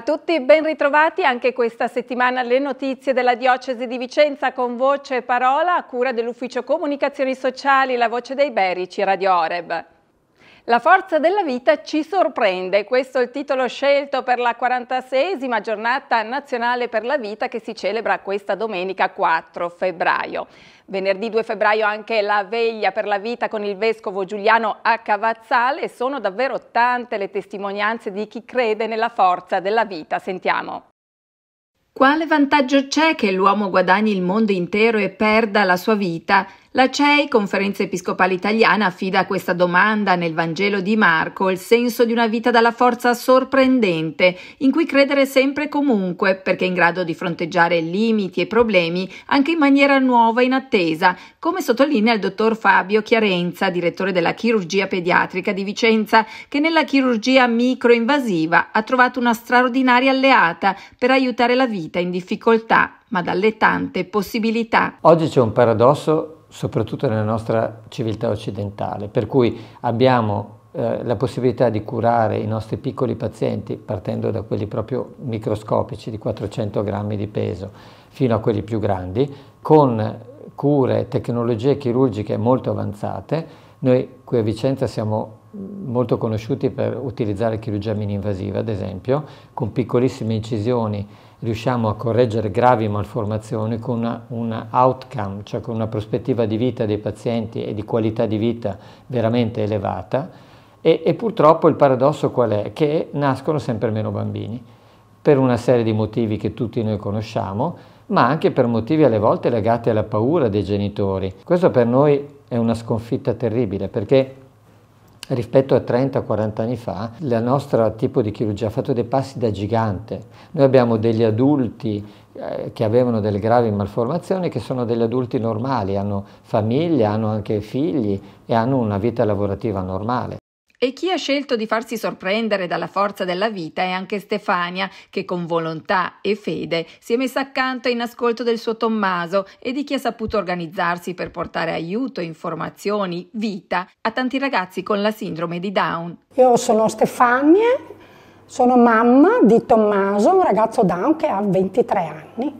A tutti ben ritrovati anche questa settimana le notizie della Diocesi di Vicenza con voce e parola a cura dell'Ufficio Comunicazioni Sociali La Voce dei Berici Radio Oreb. La forza della vita ci sorprende, questo è il titolo scelto per la 46esima giornata nazionale per la vita che si celebra questa domenica 4 febbraio. Venerdì 2 febbraio anche la veglia per la vita con il vescovo Giuliano a Cavazzale sono davvero tante le testimonianze di chi crede nella forza della vita. Sentiamo. Quale vantaggio c'è che l'uomo guadagni il mondo intero e perda la sua vita? La CEI, Conferenza Episcopale Italiana, affida a questa domanda nel Vangelo di Marco il senso di una vita dalla forza sorprendente, in cui credere sempre e comunque, perché è in grado di fronteggiare limiti e problemi anche in maniera nuova e inattesa, come sottolinea il dottor Fabio Chiarenza, direttore della chirurgia pediatrica di Vicenza, che nella chirurgia microinvasiva ha trovato una straordinaria alleata per aiutare la vita in difficoltà, ma dalle tante possibilità. Oggi c'è un paradosso soprattutto nella nostra civiltà occidentale, per cui abbiamo eh, la possibilità di curare i nostri piccoli pazienti, partendo da quelli proprio microscopici di 400 grammi di peso, fino a quelli più grandi, con cure, tecnologie chirurgiche molto avanzate. Noi qui a Vicenza siamo molto conosciuti per utilizzare chirurgia mini-invasiva, ad esempio, con piccolissime incisioni riusciamo a correggere gravi malformazioni con una, una, outcome, cioè con una prospettiva di vita dei pazienti e di qualità di vita veramente elevata. E, e purtroppo il paradosso qual è? Che nascono sempre meno bambini, per una serie di motivi che tutti noi conosciamo, ma anche per motivi alle volte legati alla paura dei genitori. Questo per noi è una sconfitta terribile perché rispetto a 30-40 anni fa, il nostro tipo di chirurgia ha fatto dei passi da gigante. Noi abbiamo degli adulti eh, che avevano delle gravi malformazioni che sono degli adulti normali, hanno famiglia, hanno anche figli e hanno una vita lavorativa normale. E chi ha scelto di farsi sorprendere dalla forza della vita è anche Stefania, che con volontà e fede si è messa accanto in ascolto del suo Tommaso e di chi ha saputo organizzarsi per portare aiuto, informazioni, vita a tanti ragazzi con la sindrome di Down. Io sono Stefania, sono mamma di Tommaso, un ragazzo Down che ha 23 anni.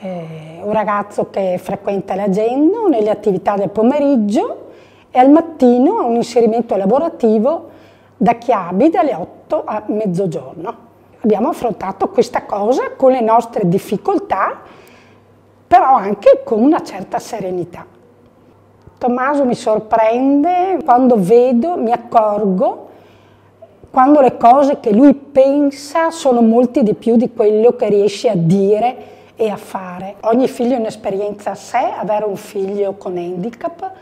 È eh, un ragazzo che frequenta l'agenda nelle attività del pomeriggio e al mattino un inserimento lavorativo da Chiabi dalle 8 a mezzogiorno. Abbiamo affrontato questa cosa con le nostre difficoltà, però anche con una certa serenità. Tommaso mi sorprende quando vedo, mi accorgo, quando le cose che lui pensa sono molte di più di quello che riesce a dire e a fare. Ogni figlio è un'esperienza a sé, avere un figlio con handicap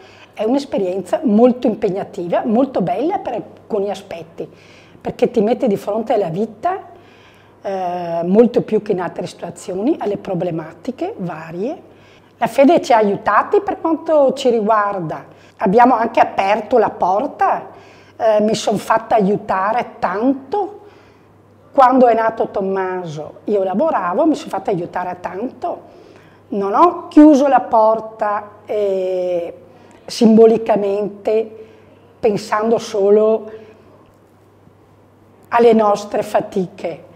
è un'esperienza molto impegnativa, molto bella per alcuni aspetti, perché ti mette di fronte alla vita eh, molto più che in altre situazioni, alle problematiche varie. La fede ci ha aiutati per quanto ci riguarda, abbiamo anche aperto la porta, eh, mi sono fatta aiutare tanto. Quando è nato Tommaso io lavoravo, mi sono fatta aiutare tanto, non ho chiuso la porta e simbolicamente pensando solo alle nostre fatiche.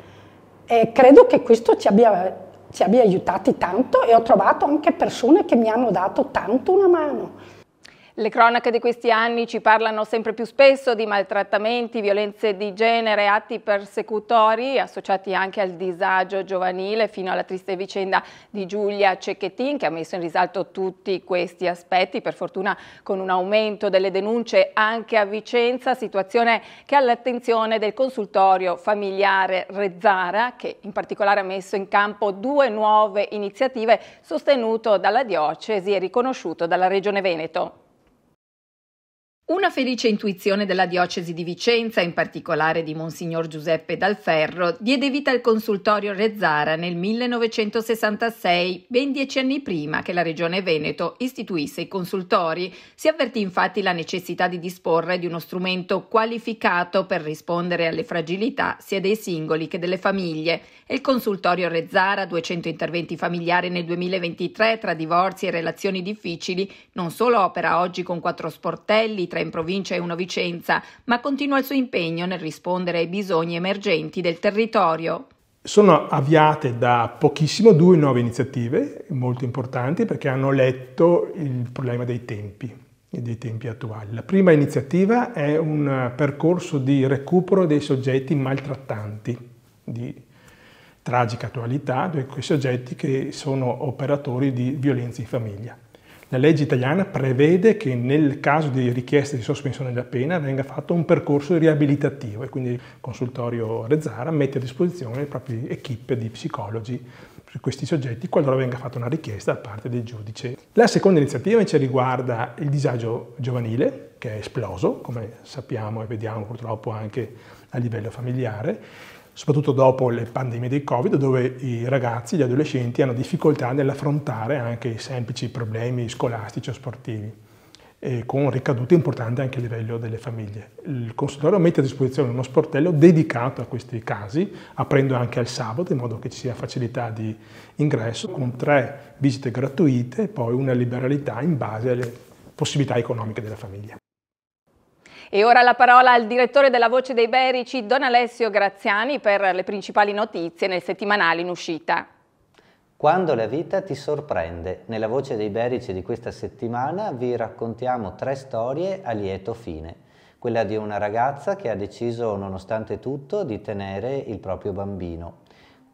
E credo che questo ci abbia, ci abbia aiutati tanto e ho trovato anche persone che mi hanno dato tanto una mano. Le cronache di questi anni ci parlano sempre più spesso di maltrattamenti, violenze di genere, atti persecutori associati anche al disagio giovanile fino alla triste vicenda di Giulia Cecchettin che ha messo in risalto tutti questi aspetti, per fortuna con un aumento delle denunce anche a Vicenza, situazione che ha l'attenzione del consultorio familiare Rezzara che in particolare ha messo in campo due nuove iniziative sostenuto dalla diocesi e riconosciuto dalla Regione Veneto. Una felice intuizione della diocesi di Vicenza, in particolare di Monsignor Giuseppe Dalferro, diede vita al consultorio Rezzara nel 1966, ben dieci anni prima che la Regione Veneto istituisse i consultori. Si avvertì infatti la necessità di disporre di uno strumento qualificato per rispondere alle fragilità sia dei singoli che delle famiglie. E il consultorio Rezzara, 200 interventi familiari nel 2023 tra divorzi e relazioni difficili, non solo opera oggi con quattro sportelli, tra in provincia e uno Vicenza, ma continua il suo impegno nel rispondere ai bisogni emergenti del territorio. Sono avviate da pochissimo due nuove iniziative molto importanti perché hanno letto il problema dei tempi, e dei tempi attuali. La prima iniziativa è un percorso di recupero dei soggetti maltrattanti di tragica attualità, di quei soggetti che sono operatori di violenza in famiglia. La legge italiana prevede che nel caso di richiesta di sospensione della pena venga fatto un percorso riabilitativo e quindi il consultorio Rezzara mette a disposizione le proprie equip di psicologi per questi soggetti qualora venga fatta una richiesta da parte del giudice. La seconda iniziativa invece riguarda il disagio giovanile che è esploso, come sappiamo e vediamo purtroppo anche a livello familiare soprattutto dopo le pandemie del Covid, dove i ragazzi, gli adolescenti hanno difficoltà nell'affrontare anche i semplici problemi scolastici o sportivi, con ricadute importanti anche a livello delle famiglie. Il consultorio mette a disposizione uno sportello dedicato a questi casi, aprendo anche al sabato in modo che ci sia facilità di ingresso, con tre visite gratuite e poi una liberalità in base alle possibilità economiche della famiglia. E ora la parola al direttore della Voce dei Berici, Don Alessio Graziani, per le principali notizie nel settimanale in uscita. Quando la vita ti sorprende, nella Voce dei Berici di questa settimana vi raccontiamo tre storie a lieto fine. Quella di una ragazza che ha deciso, nonostante tutto, di tenere il proprio bambino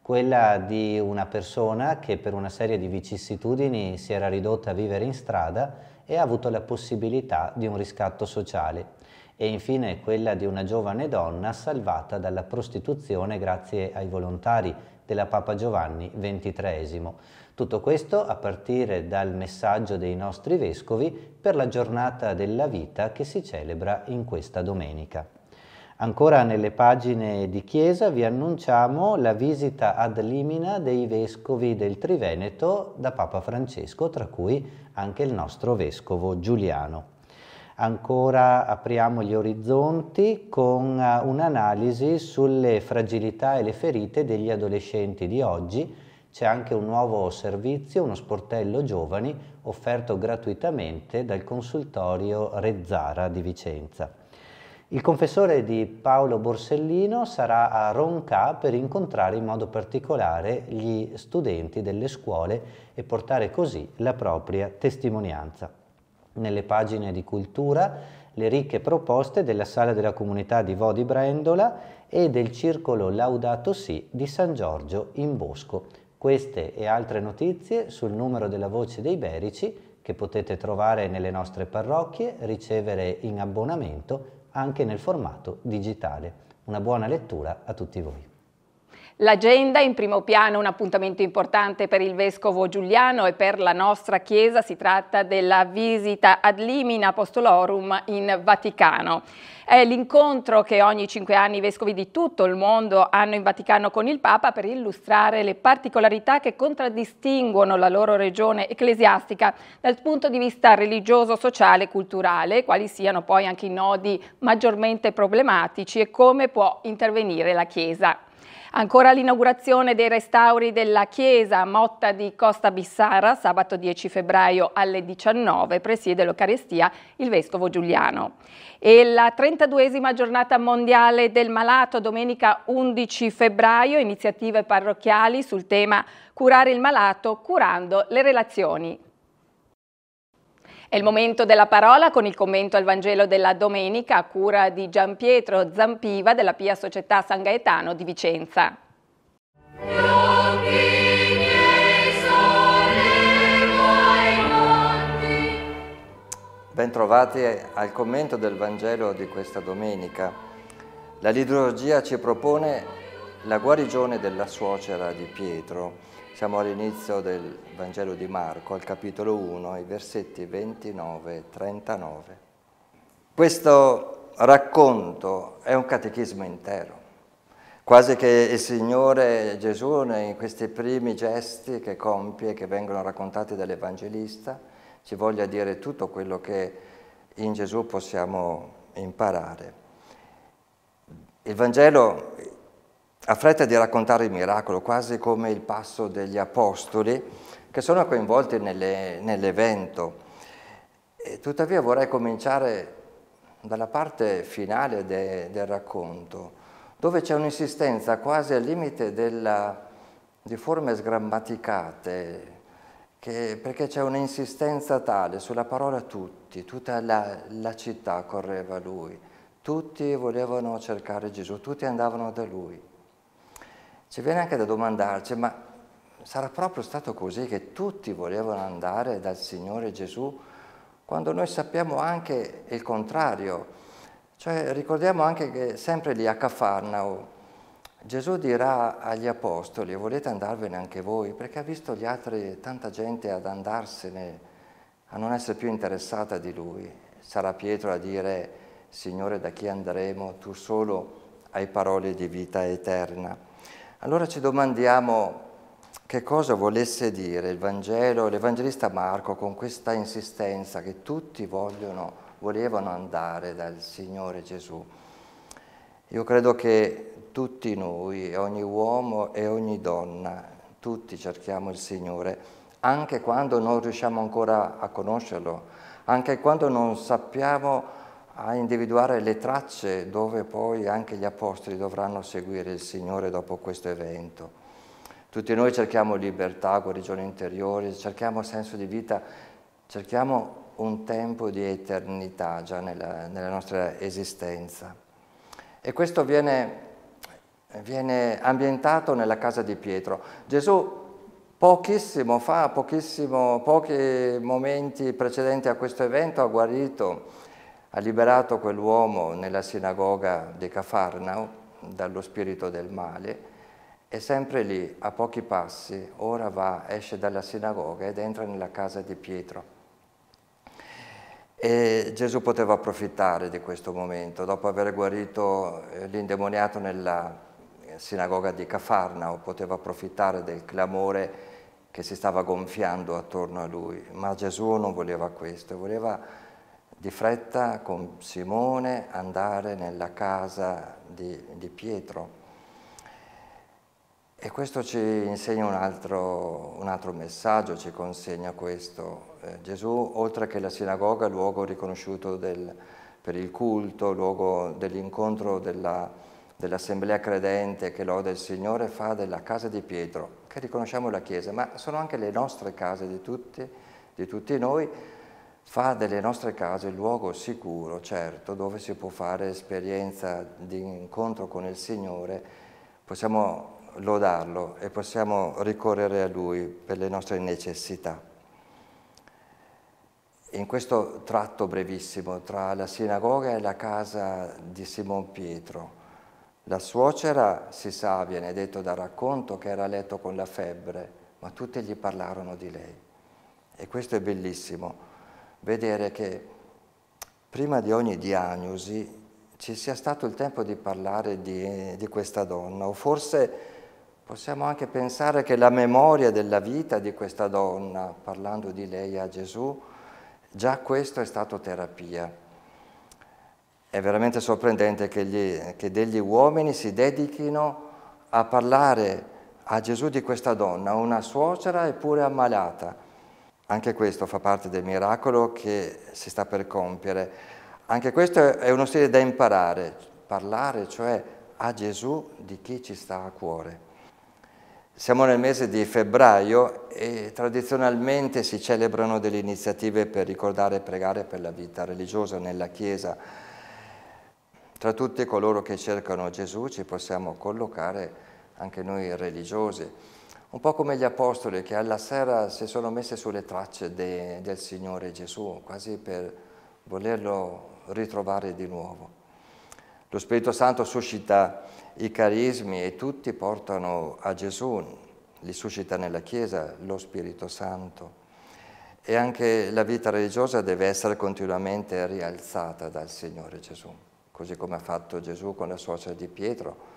quella di una persona che per una serie di vicissitudini si era ridotta a vivere in strada e ha avuto la possibilità di un riscatto sociale e infine quella di una giovane donna salvata dalla prostituzione grazie ai volontari della Papa Giovanni XXIII. Tutto questo a partire dal messaggio dei nostri vescovi per la giornata della vita che si celebra in questa domenica. Ancora nelle pagine di chiesa vi annunciamo la visita ad limina dei vescovi del Triveneto da Papa Francesco, tra cui anche il nostro vescovo Giuliano. Ancora apriamo gli orizzonti con eh, un'analisi sulle fragilità e le ferite degli adolescenti di oggi. C'è anche un nuovo servizio, uno sportello giovani, offerto gratuitamente dal consultorio Rezzara di Vicenza. Il confessore di Paolo Borsellino sarà a Roncà per incontrare in modo particolare gli studenti delle scuole e portare così la propria testimonianza. Nelle pagine di cultura le ricche proposte della sala della comunità di Vodi Brendola e del circolo Laudato Si di San Giorgio in Bosco. Queste e altre notizie sul numero della voce dei Berici che potete trovare nelle nostre parrocchie, ricevere in abbonamento anche nel formato digitale. Una buona lettura a tutti voi. L'agenda in primo piano un appuntamento importante per il vescovo Giuliano e per la nostra chiesa, si tratta della visita ad Limina Apostolorum in Vaticano. È l'incontro che ogni cinque anni i vescovi di tutto il mondo hanno in Vaticano con il Papa per illustrare le particolarità che contraddistinguono la loro regione ecclesiastica dal punto di vista religioso, sociale e culturale, quali siano poi anche i nodi maggiormente problematici e come può intervenire la Chiesa. Ancora l'inaugurazione dei restauri della chiesa Motta di Costa Bissara, sabato 10 febbraio alle 19, presiede l'Eucarestia il Vescovo Giuliano. E la 32esima giornata mondiale del malato, domenica 11 febbraio, iniziative parrocchiali sul tema Curare il malato curando le relazioni. È il momento della parola con il commento al Vangelo della domenica a cura di Gian Pietro Zampiva della Pia Società San Gaetano di Vicenza. Bentrovati al commento del Vangelo di questa domenica. La liturgia ci propone la guarigione della suocera di Pietro siamo all'inizio del Vangelo di Marco, al capitolo 1, i versetti 29 e 39. Questo racconto è un catechismo intero, quasi che il Signore Gesù in questi primi gesti che compie, che vengono raccontati dall'Evangelista, ci voglia dire tutto quello che in Gesù possiamo imparare. Il Vangelo ha fretta di raccontare il miracolo, quasi come il passo degli apostoli che sono coinvolti nell'evento. Nell tuttavia vorrei cominciare dalla parte finale de, del racconto, dove c'è un'insistenza quasi al limite della, di forme sgrammaticate, che, perché c'è un'insistenza tale sulla parola tutti, tutta la, la città correva a lui, tutti volevano cercare Gesù, tutti andavano da lui. Ci viene anche da domandarci, ma sarà proprio stato così che tutti volevano andare dal Signore Gesù quando noi sappiamo anche il contrario? Cioè ricordiamo anche che sempre lì a Cafarnao Gesù dirà agli apostoli volete andarvene anche voi perché ha visto gli altri, tanta gente ad andarsene, a non essere più interessata di lui. Sarà Pietro a dire Signore da chi andremo, tu solo hai parole di vita eterna. Allora ci domandiamo che cosa volesse dire il Vangelo, l'Evangelista Marco con questa insistenza che tutti vogliono, volevano andare dal Signore Gesù. Io credo che tutti noi, ogni uomo e ogni donna, tutti cerchiamo il Signore, anche quando non riusciamo ancora a conoscerlo, anche quando non sappiamo a individuare le tracce dove poi anche gli apostoli dovranno seguire il Signore dopo questo evento. Tutti noi cerchiamo libertà, guarigione interiore, cerchiamo senso di vita, cerchiamo un tempo di eternità già nella, nella nostra esistenza. E questo viene, viene ambientato nella casa di Pietro. Gesù pochissimo fa, pochissimo, pochi momenti precedenti a questo evento ha guarito ha liberato quell'uomo nella sinagoga di Cafarnao dallo spirito del male e sempre lì, a pochi passi, ora va, esce dalla sinagoga ed entra nella casa di Pietro. E Gesù poteva approfittare di questo momento, dopo aver guarito eh, l'indemoniato nella eh, sinagoga di Cafarnao, poteva approfittare del clamore che si stava gonfiando attorno a lui, ma Gesù non voleva questo, voleva di fretta con Simone andare nella casa di, di Pietro. E questo ci insegna un altro, un altro messaggio, ci consegna questo. Eh, Gesù, oltre che la sinagoga, luogo riconosciuto del, per il culto, luogo dell'incontro dell'assemblea credente che loda il Signore, fa della casa di Pietro, che riconosciamo la Chiesa, ma sono anche le nostre case di tutti, di tutti noi, fa delle nostre case il luogo sicuro, certo, dove si può fare esperienza di incontro con il Signore, possiamo lodarlo e possiamo ricorrere a Lui per le nostre necessità. In questo tratto brevissimo tra la sinagoga e la casa di Simon Pietro, la suocera, si sa, viene detto dal racconto, che era a letto con la febbre, ma tutti gli parlarono di lei. E questo è bellissimo vedere che prima di ogni diagnosi ci sia stato il tempo di parlare di, di questa donna, o forse Possiamo anche pensare che la memoria della vita di questa donna, parlando di lei a Gesù, già questo è stato terapia. È veramente sorprendente che, gli, che, degli uomini si dedichino a parlare a Gesù di questa donna, una suocera eppure ammalata, anche questo fa parte del miracolo che si sta per compiere. Anche questo è uno stile da imparare, parlare cioè a Gesù di chi ci sta a cuore. Siamo nel mese di febbraio e tradizionalmente si celebrano delle iniziative per ricordare e pregare per la vita religiosa nella Chiesa. Tra tutti coloro che cercano Gesù ci possiamo collocare anche noi religiosi un po' come gli apostoli che alla sera si sono messi sulle tracce de, del Signore Gesù, quasi per volerlo ritrovare di nuovo. Lo Spirito Santo suscita i carismi e tutti portano a Gesù, li suscita nella Chiesa lo Spirito Santo. E anche la vita religiosa deve essere continuamente rialzata dal Signore Gesù, così come ha fatto Gesù con la suocera di Pietro.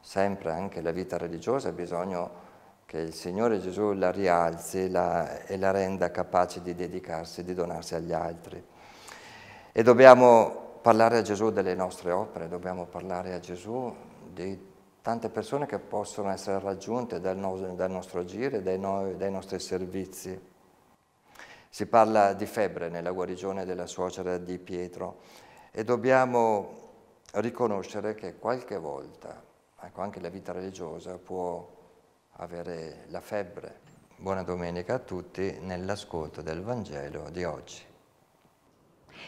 Sempre anche la vita religiosa ha bisogno di che il Signore Gesù la rialzi la, e la renda capace di dedicarsi, di donarsi agli altri. E dobbiamo parlare a Gesù delle nostre opere, dobbiamo parlare a Gesù di tante persone che possono essere raggiunte dal, no, dal nostro agire, dai, no, dai nostri servizi. Si parla di febbre nella guarigione della suocera di Pietro e dobbiamo riconoscere che qualche volta, ecco, anche la vita religiosa può avere la febbre. Buona domenica a tutti nell'ascolto del Vangelo di oggi.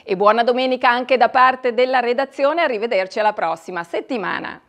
E buona domenica anche da parte della redazione, arrivederci alla prossima settimana.